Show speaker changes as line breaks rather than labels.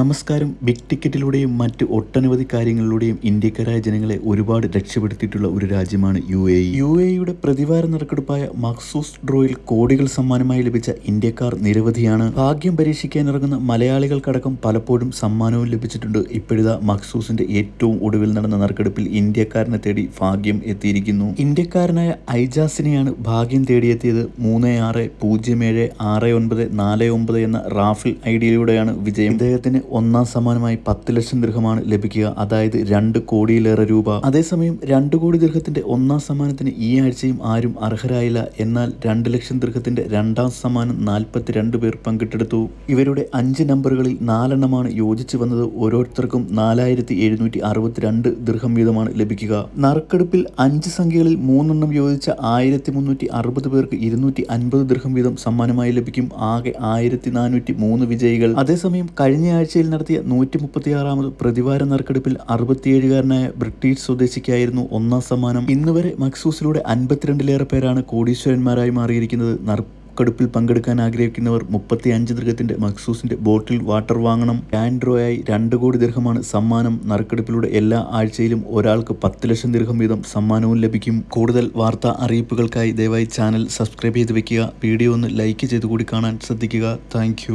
നമസ്കാരം ബിഗ് ടിക്കറ്റിലൂടെയും മറ്റ് ഒട്ടനവധി കാര്യങ്ങളിലൂടെയും ഇന്ത്യക്കാരായ ജനങ്ങളെ ഒരുപാട് രക്ഷപ്പെടുത്തിയിട്ടുള്ള ഒരു രാജ്യമാണ് യു എ യു എയുടെ പ്രതിവാര നറുക്കെടുപ്പായ മക്സൂസ് ഡ്രോയിൽ കോടികൾ സമ്മാനമായി ലഭിച്ച ഇന്ത്യക്കാർ നിരവധിയാണ് ഭാഗ്യം പരീക്ഷിക്കാനിറങ്ങുന്ന മലയാളികൾക്കടക്കം പലപ്പോഴും സമ്മാനവും ലഭിച്ചിട്ടുണ്ട് ഇപ്പോഴിതാ മക്സൂസിന്റെ ഏറ്റവും ഒടുവിൽ നടന്ന നറുക്കെടുപ്പിൽ ഇന്ത്യക്കാരനെ തേടി ഭാഗ്യം എത്തിയിരിക്കുന്നു ഇന്ത്യക്കാരനായ ഐജാസിനെയാണ് ഭാഗ്യം തേടിയെത്തിയത് മൂന്ന് ആറ് പൂജ്യം ഏഴ് ആറ് ഒൻപത് നാല് ഒമ്പത് എന്ന റാഫിൽ ഐഡിയയിലൂടെയാണ് വിജയം അദ്ദേഹത്തിന് ഒന്നാം സമാനമായി പത്ത് ലക്ഷം ദൃഹമാണ് ലഭിക്കുക അതായത് രണ്ട് കോടിയിലേറെ രൂപ അതേസമയം രണ്ട് കോടി ദീർഘത്തിന്റെ ഒന്നാം സമ്മാനത്തിന് ഈ ആഴ്ചയും ആരും അർഹരായില്ല എന്നാൽ രണ്ട് ലക്ഷം ദീർഘത്തിന്റെ രണ്ടാം സമ്മാനം നാൽപ്പത്തിരണ്ട് പേർ പങ്കിട്ടെടുത്തു ഇവരുടെ അഞ്ച് നമ്പറുകളിൽ നാലെണ്ണമാണ് യോജിച്ചു വന്നത് ഓരോരുത്തർക്കും നാലായിരത്തി എഴുന്നൂറ്റി അറുപത്തിരണ്ട് ദീർഘം വീതമാണ് ലഭിക്കുക നറുക്കെടുപ്പിൽ അഞ്ച് സംഖ്യകളിൽ മൂന്നെണ്ണം യോജിച്ച ആയിരത്തി മുന്നൂറ്റി അറുപത് പേർക്ക് ഇരുന്നൂറ്റി അൻപത് ദീർഘം വീതം സമ്മാനമായി ലഭിക്കും ആകെ ആയിരത്തി നാനൂറ്റി മൂന്ന് വിജയികൾ അതേസമയം കഴിഞ്ഞ ചൊവ്വാഴ്ചയിൽ നടത്തിയ നൂറ്റി ആറാമത് പ്രതിവാര നറുക്കെടുപ്പിൽ അറുപത്തിയേഴുകാരനായ ബ്രിട്ടീഷ് സ്വദേശിക്കായിരുന്നു ഒന്നാം സമ്മാനം വരെ മക്സൂസിലൂടെ അൻപത്തിരണ്ടിലേറെ പേരാണ് കോടീശ്വരന്മാരായി മാറിയിരിക്കുന്നത് നറു കടുപ്പിൽ പങ്കെടുക്കാൻ ആഗ്രഹിക്കുന്നവർ മുപ്പത്തി അഞ്ച് ദീർഘത്തിന്റെ മക്സൂസിന്റെ ബോട്ടിൽ വാട്ടർ വാങ്ങണം ആൻഡ്രോയായി രണ്ട് കോടി ദീർഘമാണ് സമ്മാനം നറുക്കെടുപ്പിലൂടെ എല്ലാ ആഴ്ചയിലും ഒരാൾക്ക് പത്ത് ലക്ഷം ദീർഘം വീതം സമ്മാനവും ലഭിക്കും കൂടുതൽ വാർത്താ അറിയിപ്പുകൾക്കായി ദയവായി ചാനൽ സബ്സ്ക്രൈബ് ചെയ്ത് വെക്കുക വീഡിയോ ഒന്ന് ലൈക്ക് കൂടി കാണാൻ ശ്രദ്ധിക്കുക താങ്ക്